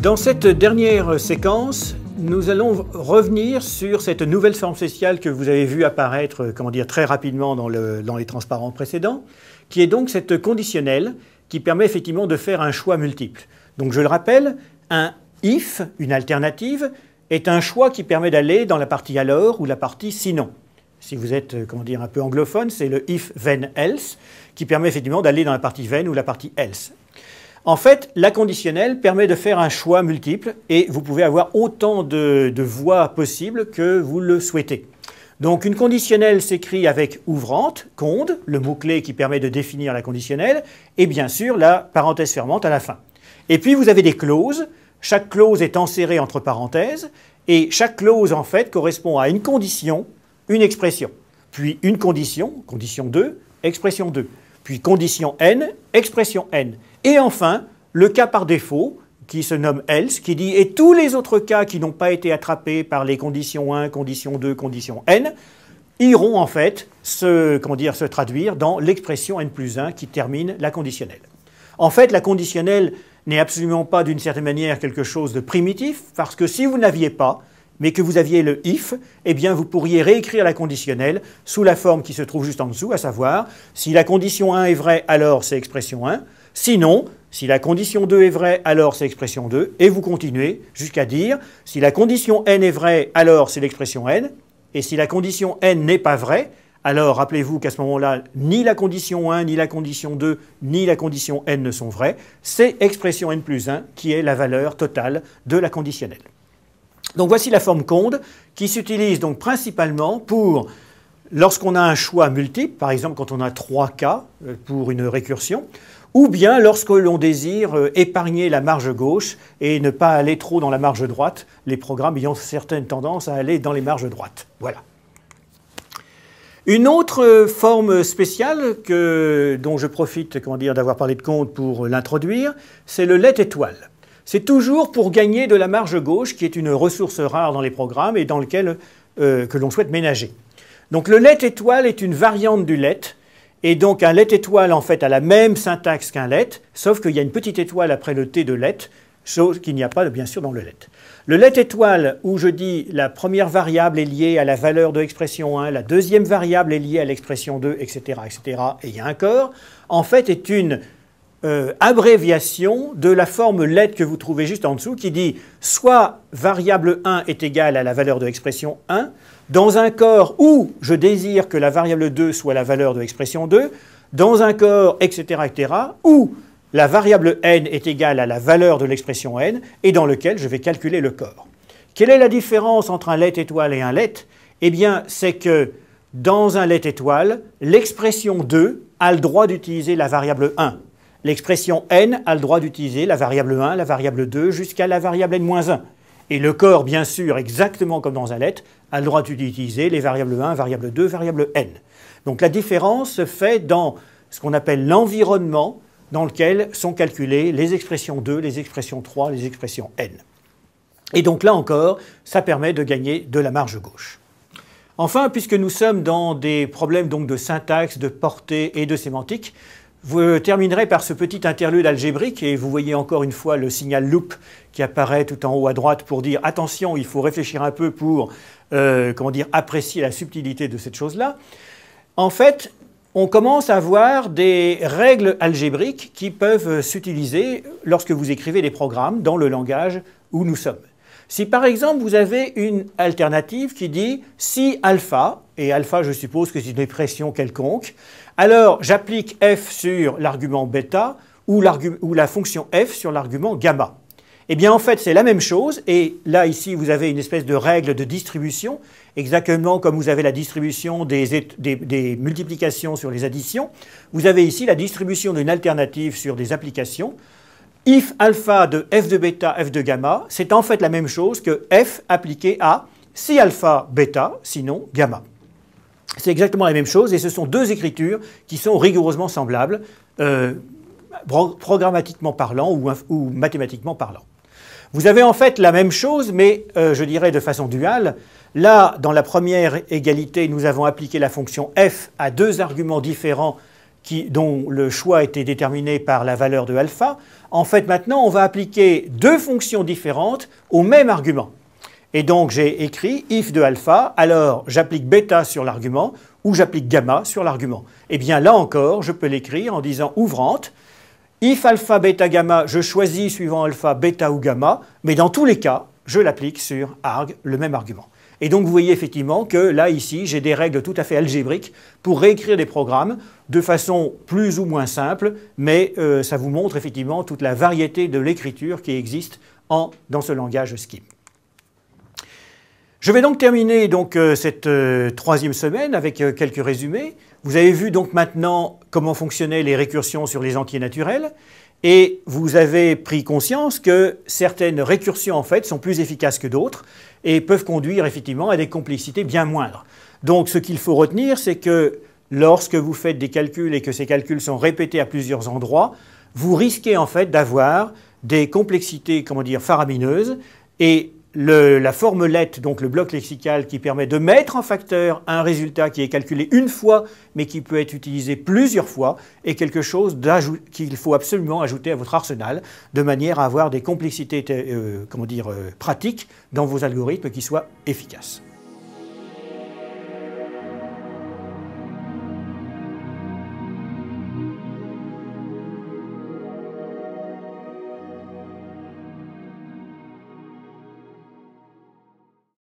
Dans cette dernière séquence, nous allons revenir sur cette nouvelle forme sociale que vous avez vue apparaître, comment dire, très rapidement dans, les transparents précédents, qui est donc cette conditionnelle qui permet effectivement de faire un choix multiple. Donc je le rappelle, un if, une alternative, est un choix qui permet d'aller dans la partie alors ou la partie sinon. Si vous êtes, comment dire, un peu anglophone, c'est le if, then, else, qui permet effectivement d'aller dans la partie then ou la partie else. En fait, la conditionnelle permet de faire un choix multiple et vous pouvez avoir autant de, voix voies possibles que vous le souhaitez. Donc une conditionnelle s'écrit avec ouvrante, conde, le mot-clé qui permet de définir la conditionnelle, et bien sûr la parenthèse fermante à la fin. Et puis vous avez des clauses, chaque clause est enserrée entre parenthèses, et chaque clause en fait correspond à une condition, une expression, puis une condition, condition 2, expression 2, puis condition n, expression n. Et enfin, le cas par défaut, qui se nomme else, qui dit et tous les autres cas qui n'ont pas été attrapés par les conditions 1, condition 2, condition n, iront en fait se, traduire dans l'expression n plus 1 qui termine la conditionnelle. En fait, la conditionnelle n'est absolument pas d'une certaine manière quelque chose de primitif, parce que si vous n'aviez pas, mais que vous aviez le if, eh bien vous pourriez réécrire la conditionnelle sous la forme qui se trouve juste en dessous, à savoir si la condition 1 est vraie, alors c'est expression 1, Sinon, si la condition 2 est vraie, alors c'est l'expression 2, et vous continuez jusqu'à dire si la condition n est vraie, alors c'est l'expression n, et si la condition n n'est pas vraie, alors rappelez-vous qu'à ce moment-là, ni la condition 1, ni la condition 2, ni la condition n ne sont vraies. C'est expression n plus 1 qui est la valeur totale de la conditionnelle. Donc voici la forme conde qui s'utilise donc principalement pour lorsqu'on a un choix multiple, par exemple quand on a trois cas euh, pour une récursion, ou bien lorsque l'on désire euh, épargner la marge gauche et ne pas aller trop dans la marge droite, les programmes ayant certaines tendances à aller dans les marges droites. Voilà. Une autre euh, forme spéciale dont je profite d'avoir parlé de compte pour l'introduire, c'est le let étoile. C'est toujours pour gagner de la marge gauche, qui est une ressource rare dans les programmes et dans lequel que l'on souhaite ménager. Donc le let étoile est une variante du let. Et donc un let étoile, en fait, a la même syntaxe qu'un let, sauf qu'il y a une petite étoile après le T de let, chose qu'il n'y a pas, bien sûr, dans le let. Le let étoile, où je dis la première variable est liée à la valeur de l'expression 1, la deuxième variable est liée à l'expression 2, etc., etc., et il y a un corps, en fait, est une euh, abréviation de la forme let que vous trouvez juste en dessous qui dit soit variable 1 est égale à la valeur de l'expression 1 dans un corps où je désire que la variable 2 soit la valeur de l'expression 2 dans un corps etc etc où la variable n est égale à la valeur de l'expression n et dans lequel je vais calculer le corps. Quelle est la différence entre un let étoile et un let Eh bien, c'est que dans un let étoile, l'expression 2 a le droit d'utiliser la variable 1. L'expression n a le droit d'utiliser la variable 1, la variable 2, jusqu'à la variable n-1. Et le corps, bien sûr, exactement comme dans un lettre, a le droit d'utiliser les variables 1, variable 2, variable n. Donc la différence se fait dans ce qu'on appelle l'environnement dans lequel sont calculées les expressions 2, les expressions 3, les expressions n. Et donc là encore, ça permet de gagner de la marge gauche. Enfin, puisque nous sommes dans des problèmes donc de syntaxe, de portée et de sémantique, vous euh, terminerez par ce petit interlude algébrique et vous voyez encore une fois le signal loop qui apparaît tout en haut à droite pour dire attention, il faut réfléchir un peu pour euh, comment dire, apprécier la subtilité de cette chose-là. En fait, on commence à voir des règles algébriques qui peuvent euh, s'utiliser lorsque vous écrivez des programmes dans le langage où nous sommes. Si par exemple vous avez une alternative qui dit si alpha, et alpha je suppose que c'est une expression quelconque, alors j'applique f sur l'argument bêta ou, la fonction f sur l'argument gamma. Eh bien, en fait, c'est la même chose. Et là, ici, vous avez une espèce de règle de distribution, exactement comme vous avez la distribution des multiplications sur les additions. Vous avez ici la distribution d'une alternative sur des applications if alpha de f de bêta, f de gamma, c'est en fait la même chose que f appliqué à si alpha bêta, sinon gamma. C'est exactement la même chose et ce sont deux écritures qui sont rigoureusement semblables, euh, programmatiquement parlant ou, mathématiquement parlant. Vous avez en fait la même chose, mais euh, je dirais de façon duale. Là, dans la première égalité, nous avons appliqué la fonction f à deux arguments différents dont le choix était déterminé par la valeur de alpha, en fait maintenant on va appliquer deux fonctions différentes au même argument. Et donc j'ai écrit if de alpha, alors j'applique bêta sur l'argument ou j'applique gamma sur l'argument. Et eh bien là encore, je peux l'écrire en disant ouvrante, if alpha, bêta, gamma, je choisis suivant alpha, bêta ou gamma, mais dans tous les cas, je l'applique sur arg, le même argument. Et donc vous voyez effectivement que là, ici, j'ai des règles tout à fait algébriques pour réécrire des programmes de façon plus ou moins simple, mais euh, ça vous montre effectivement toute la variété de l'écriture qui existe en, dans ce langage Scheme. Je vais donc terminer donc, euh, cette euh, troisième semaine avec quelques résumés. Vous avez vu donc maintenant comment fonctionnaient les récursions sur les entiers naturels. Et vous avez pris conscience que certaines récursions, en fait, sont plus efficaces que d'autres et peuvent conduire effectivement à des complexités bien moindres. Donc ce qu'il faut retenir, c'est que lorsque vous faites des calculs et que ces calculs sont répétés à plusieurs endroits, vous risquez en fait d'avoir des complexités, comment dire, faramineuses et la formelette, donc le bloc lexical qui permet de mettre en facteur un résultat qui est calculé une fois, mais qui peut être utilisé plusieurs fois, est quelque chose qu'il faut absolument ajouter à votre arsenal, de manière à avoir des complexités euh, comment dire, euh, pratiques dans vos algorithmes qui soient efficaces.